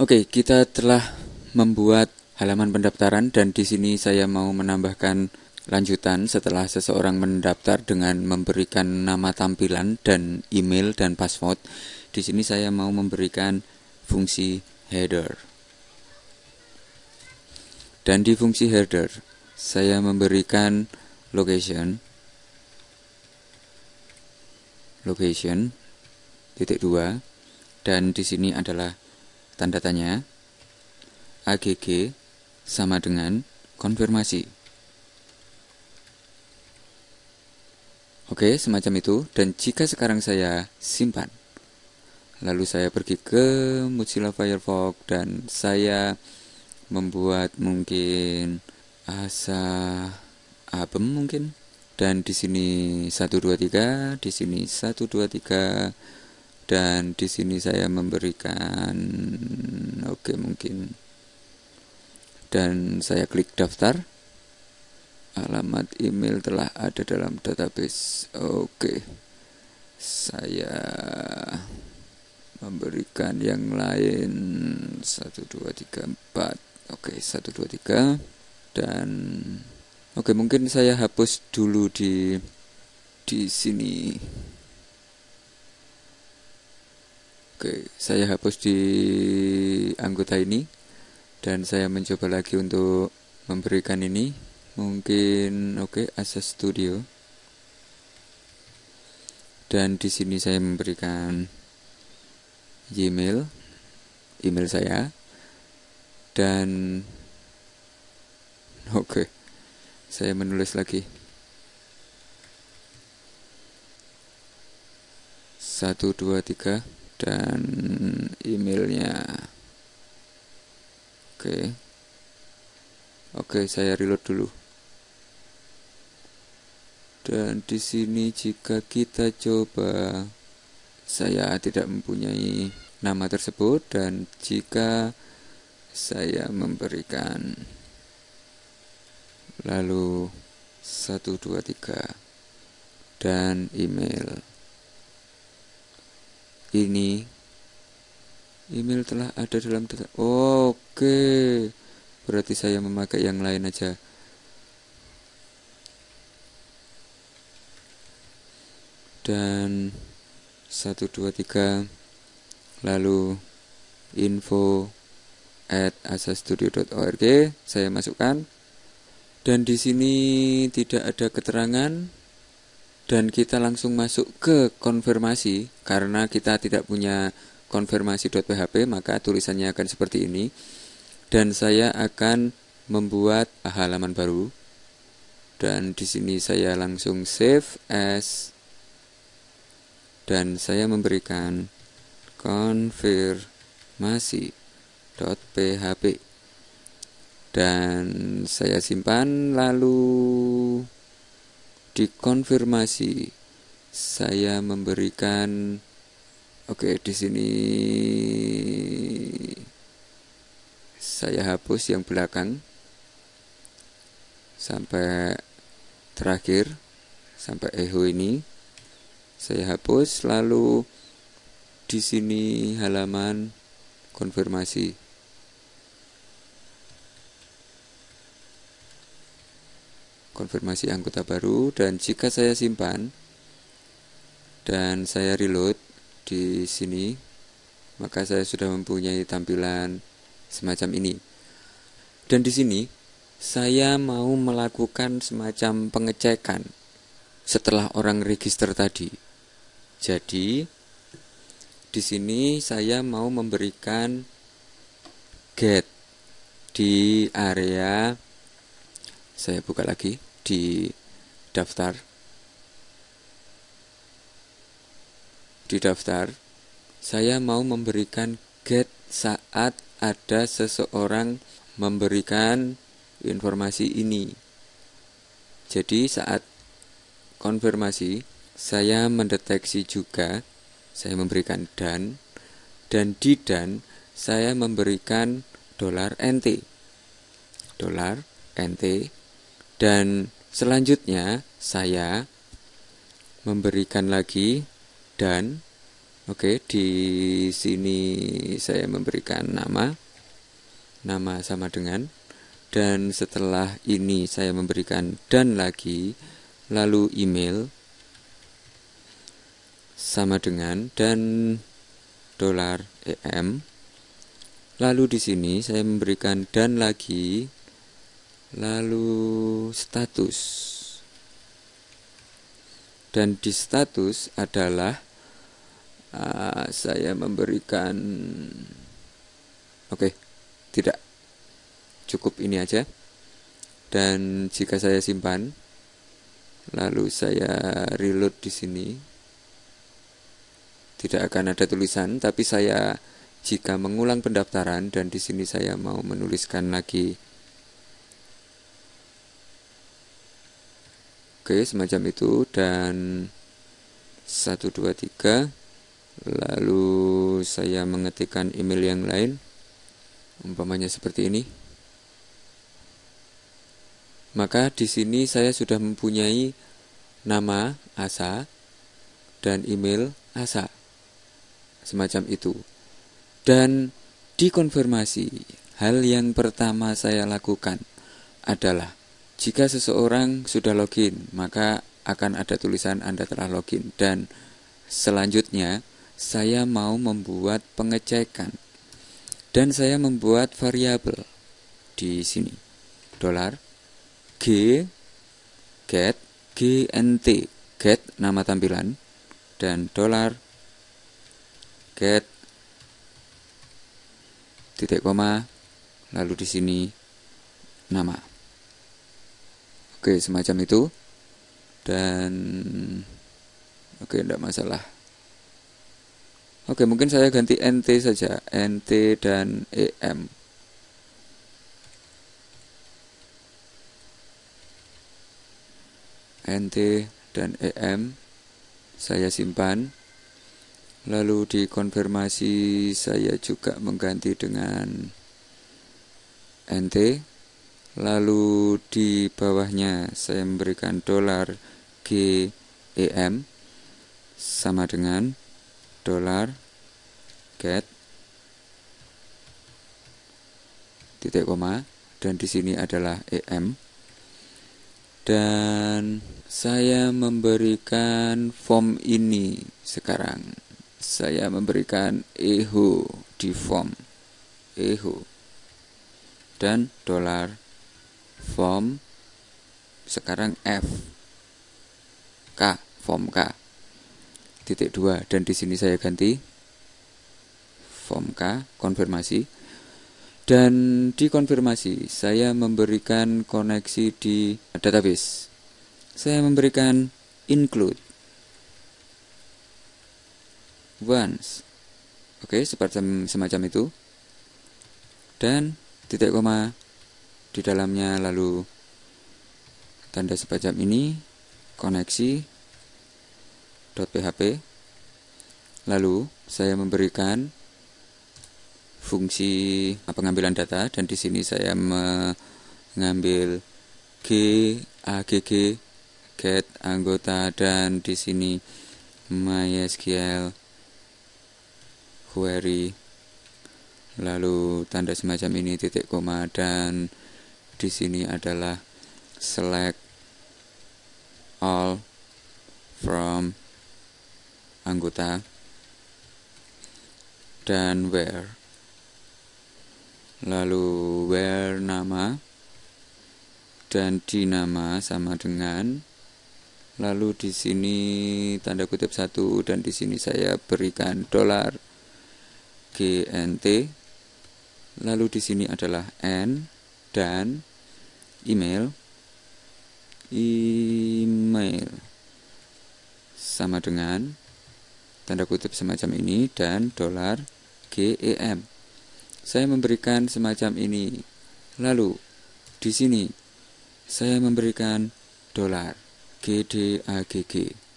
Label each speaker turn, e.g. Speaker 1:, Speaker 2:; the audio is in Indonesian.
Speaker 1: Oke, kita telah membuat halaman pendaftaran dan di sini saya mau menambahkan lanjutan setelah seseorang mendaftar dengan memberikan nama tampilan dan email dan password. Di sini saya mau memberikan fungsi header. Dan di fungsi header saya memberikan location location titik dua dan di sini adalah tanda tanya AGG sama dengan konfirmasi. Oke, semacam itu. Dan jika sekarang saya simpan, lalu saya pergi ke Mozilla Firefox dan saya membuat mungkin asa abem mungkin dan di sini 123 di sini 123 dan di sini saya memberikan oke okay, mungkin dan saya klik daftar alamat email telah ada dalam database oke okay. saya memberikan yang lain 1234 oke okay, 123 dan Oke, mungkin saya hapus dulu di di sini. Oke, saya hapus di anggota ini dan saya mencoba lagi untuk memberikan ini. Mungkin oke, Access Studio. Dan di sini saya memberikan email email saya dan oke. Okay. Saya menulis lagi. Satu, dua, tiga, dan emailnya. Oke, oke, saya reload dulu. Dan di sini jika kita coba, saya tidak mempunyai nama tersebut dan jika saya memberikan lalu 123 dan email ini email telah ada dalam data oke okay. berarti saya memakai yang lain aja dan 123 lalu info at asastudio.org saya masukkan dan di sini tidak ada keterangan dan kita langsung masuk ke konfirmasi karena kita tidak punya konfirmasi.php maka tulisannya akan seperti ini dan saya akan membuat halaman baru dan di sini saya langsung save as dan saya memberikan konfirmasi.php dan saya simpan lalu dikonfirmasi saya memberikan oke okay, di sini saya hapus yang belakang sampai terakhir sampai echo ini saya hapus lalu di sini halaman konfirmasi konfirmasi anggota baru dan jika saya simpan dan saya reload di sini maka saya sudah mempunyai tampilan semacam ini dan di sini saya mau melakukan semacam pengecekan setelah orang register tadi jadi di sini saya mau memberikan get di area saya buka lagi di daftar di daftar saya mau memberikan get saat ada seseorang memberikan informasi ini jadi saat konfirmasi saya mendeteksi juga saya memberikan dan dan di dan saya memberikan dolar NT dolar NT dan selanjutnya saya memberikan lagi dan oke okay, di sini saya memberikan nama nama sama dengan dan setelah ini saya memberikan dan lagi lalu email sama dengan dan dolar em lalu di sini saya memberikan dan lagi lalu status dan di status adalah uh, saya memberikan oke okay, tidak cukup ini aja dan jika saya simpan lalu saya reload di sini tidak akan ada tulisan tapi saya jika mengulang pendaftaran dan di sini saya mau menuliskan lagi Oke, semacam itu dan 1 2 3 lalu saya mengetikkan email yang lain umpamanya seperti ini. Maka di sini saya sudah mempunyai nama Asa dan email Asa. Semacam itu. Dan dikonfirmasi, hal yang pertama saya lakukan adalah jika seseorang sudah login, maka akan ada tulisan Anda telah login dan selanjutnya saya mau membuat pengecekan dan saya membuat variabel di sini dolar g get gnt get nama tampilan dan dolar get titik koma lalu di sini nama oke semacam itu dan oke tidak masalah oke mungkin saya ganti NT saja NT dan EM NT dan EM saya simpan lalu dikonfirmasi saya juga mengganti dengan NT lalu di bawahnya saya memberikan dolar GEM sama dengan dolar get titik koma dan di sini adalah EM dan saya memberikan form ini sekarang saya memberikan eho di form eho dan dolar form sekarang F K form K titik 2 dan di sini saya ganti form K konfirmasi dan di konfirmasi saya memberikan koneksi di database saya memberikan include once oke seperti semacam itu dan titik koma di dalamnya lalu tanda semacam ini koneksi .php lalu saya memberikan fungsi pengambilan data dan di sini saya mengambil g agg get anggota dan di sini mysql query lalu tanda semacam ini titik koma dan di sini adalah select all from anggota dan where lalu where nama dan di nama sama dengan lalu di sini tanda kutip satu dan di sini saya berikan dolar GNT lalu di sini adalah N dan email email sama dengan tanda kutip semacam ini dan dolar GEM. Saya memberikan semacam ini. Lalu di sini saya memberikan dolar GDAGG.